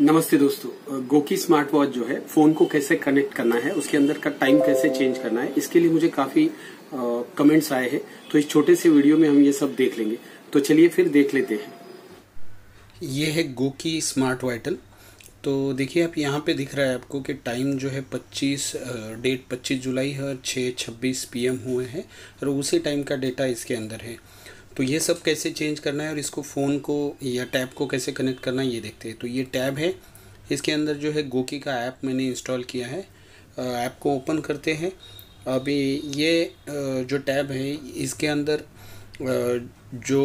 नमस्ते दोस्तों Goki smart watch जो है फोन को कैसे कनेक्ट करना है उसके अंदर का टाइम कैसे चेंज करना है इसके लिए मुझे काफी कमेंट्स आए हैं तो इस छोटे से वीडियो में हम ये सब देख लेंगे तो चलिए फिर देख लेते हैं ये है गोकी स्मार्ट वाइटल तो देखिए आप यहाँ पे दिख रहा है आपको कि टाइम जो है 25 डेट 25 जुलाई है और छः छब्बीस पी हुए हैं और उसी टाइम का डेटा इसके अंदर है तो ये सब कैसे चेंज करना है और इसको फ़ोन को या टैब को कैसे कनेक्ट करना है ये देखते हैं तो ये टैब है इसके अंदर जो है गोकी का ऐप मैंने इंस्टॉल किया है ऐप को ओपन करते हैं अभी ये जो टैब है इसके अंदर जो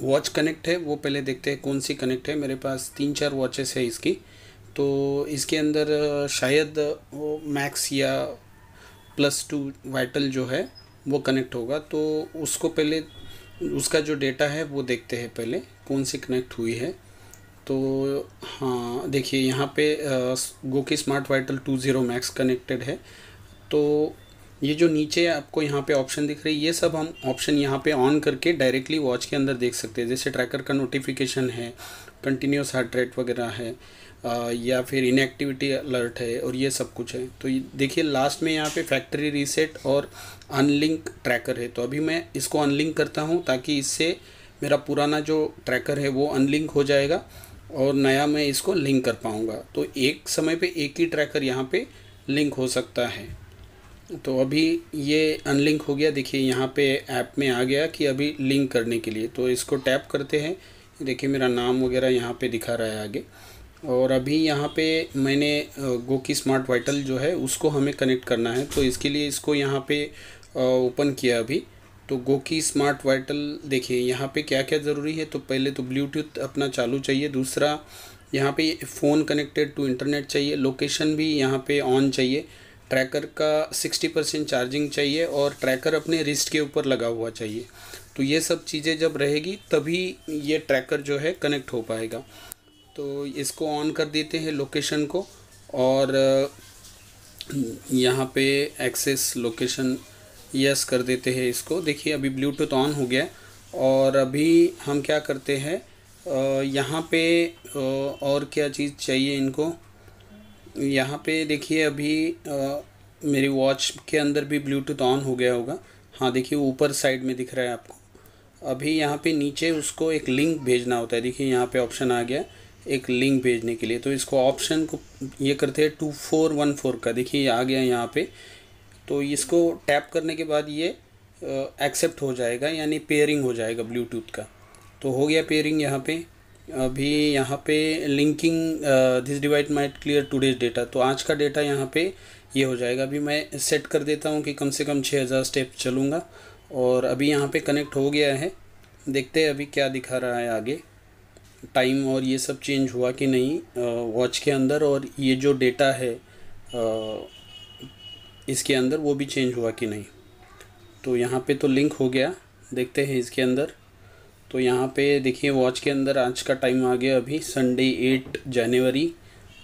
वॉच कनेक्ट है वो पहले देखते हैं कौन सी कनेक्ट है मेरे पास तीन चार वॉचेस है इसकी तो इसके अंदर शायद वो मैक्स या प्लस टू वाइटल जो है वो कनेक्ट होगा तो उसको पहले उसका जो डेटा है वो देखते हैं पहले कौन सी कनेक्ट हुई है तो हाँ देखिए यहाँ पे GOQii smart vital two zero max connected है तो ये जो नीचे आपको यहाँ पे ऑप्शन दिख रही है ये सब हम ऑप्शन यहाँ पे ऑन करके डायरेक्टली वॉच के अंदर देख सकते हैं जैसे ट्रैकर का नोटिफिकेशन है कंटिन्यूस हार्ट रेट वगैरह है या फिर इनएक्टिविटी अलर्ट है और ये सब कुछ है तो देखिए लास्ट में यहाँ पे फैक्ट्री रीसेट और अनलिंक ट्रैकर है तो अभी मैं इसको अनलिंक करता हूँ ताकि इससे मेरा पुराना जो ट्रैकर है वो अनलिंक हो जाएगा और नया मैं इसको लिंक कर पाऊँगा तो एक समय पे एक ही ट्रैकर यहाँ पे लिंक हो सकता है तो अभी ये अनलिंक हो गया देखिए यहाँ पे ऐप में आ गया कि अभी लिंक करने के लिए तो इसको टैप करते हैं देखिए मेरा नाम वगैरह यहाँ पे दिखा रहा है आगे और अभी यहाँ पे मैंने गो की स्मार्ट वाइटल जो है उसको हमें कनेक्ट करना है तो इसके लिए इसको यहाँ पे ओपन किया अभी तो गो की स्मार्ट वाइटल देखिए यहाँ पे क्या क्या ज़रूरी है तो पहले तो ब्लूटूथ अपना चालू चाहिए दूसरा यहाँ पे फ़ोन कनेक्टेड टू इंटरनेट चाहिए लोकेशन भी यहाँ पे ऑन चाहिए ट्रैकर का 60 परसेंट चार्जिंग चाहिए और ट्रैकर अपने रिस्ट के ऊपर लगा हुआ चाहिए तो ये सब चीज़ें जब रहेगी तभी ये ट्रैकर जो है कनेक्ट हो पाएगा तो इसको ऑन कर देते हैं लोकेशन को और यहाँ पे एक्सेस लोकेशन यस कर देते हैं इसको देखिए अभी ब्लूटूथ ऑन हो गया और अभी हम क्या करते हैं यहाँ पे और क्या चीज़ चाहिए इनको यहाँ पे देखिए अभी मेरी वॉच के अंदर भी ब्लूटूथ ऑन हो गया होगा हाँ देखिए ऊपर साइड में दिख रहा है आपको अभी यहाँ पे नीचे उसको एक लिंक भेजना होता है देखिए यहाँ पे ऑप्शन आ गया एक लिंक भेजने के लिए तो इसको ऑप्शन को ये करते हैं टू फोर वन फोर का देखिए आ गया यहाँ पे तो इसको टैप करने के बाद ये एक्सेप्ट हो जाएगा यानी पेयरिंग हो जाएगा ब्लूटूथ का तो हो गया पेयरिंग यहाँ पे अभी यहाँ पे linking this device might clear today's data तो आज का डेटा यहाँ पे ये हो जाएगा अभी मैं सेट कर देता हूँ कि कम से कम हज़ार स्टेप चलूँगा और अभी यहाँ पर कनेक्ट हो गया है देखते हैं अभी क्या दिखा रहा है आगे टाइम और ये सब चेंज हुआ कि नहीं वॉच के अंदर और ये जो डेटा है इसके अंदर वो भी चेंज हुआ कि नहीं तो यहाँ पे तो लिंक हो गया देखते हैं इसके अंदर तो यहाँ पे देखिए वॉच के अंदर आज का टाइम आ गया अभी संडे एट जनवरी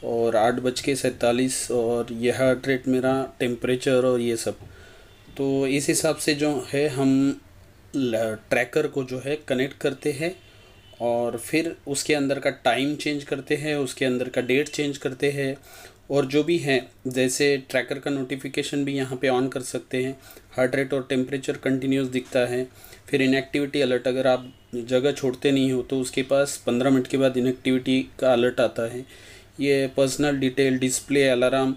और आठ बज के सैंतालीस और यह हार्ट रेट मेरा टेम्परेचर और ये सब तो इस हिसाब से जो है हम ट्रैकर को जो है कनेक्ट करते हैं और फिर उसके अंदर का टाइम चेंज करते हैं उसके अंदर का डेट चेंज करते हैं और जो भी है जैसे ट्रैकर का नोटिफिकेशन भी यहाँ पे ऑन कर सकते हैं हार्ट रेट और टेम्परेचर कंटिन्यूस दिखता है फिर इनएक्टिविटी अलर्ट अगर आप जगह छोड़ते नहीं हो तो उसके पास पंद्रह मिनट के बाद इनएक्टिविटी का अलर्ट आता है ये personal detail display alarm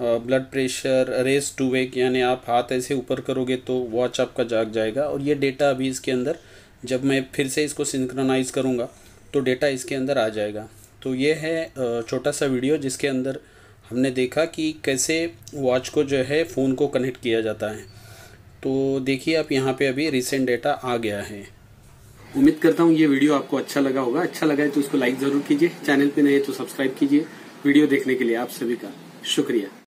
blood pressure raise to wake यानी आप हाथ ऐसे ऊपर करोगे तो वॉच आपका जाग जाएगा और ये डेटा अभी इसके अंदर जब मैं फिर से इसको सिंक्रोनाइज़ करूँगा तो डेटा इसके अंदर आ जाएगा तो ये है छोटा सा वीडियो जिसके अंदर हमने देखा कि कैसे वॉच को जो है फ़ोन को कनेक्ट किया जाता है तो देखिए आप यहाँ पे अभी रिसेंट डेटा आ गया है उम्मीद करता हूँ ये वीडियो आपको अच्छा लगा होगा अच्छा लगा है तो इसको लाइक ज़रूर कीजिए चैनल पे नए तो सब्सक्राइब कीजिए वीडियो देखने के लिए आप सभी का शुक्रिया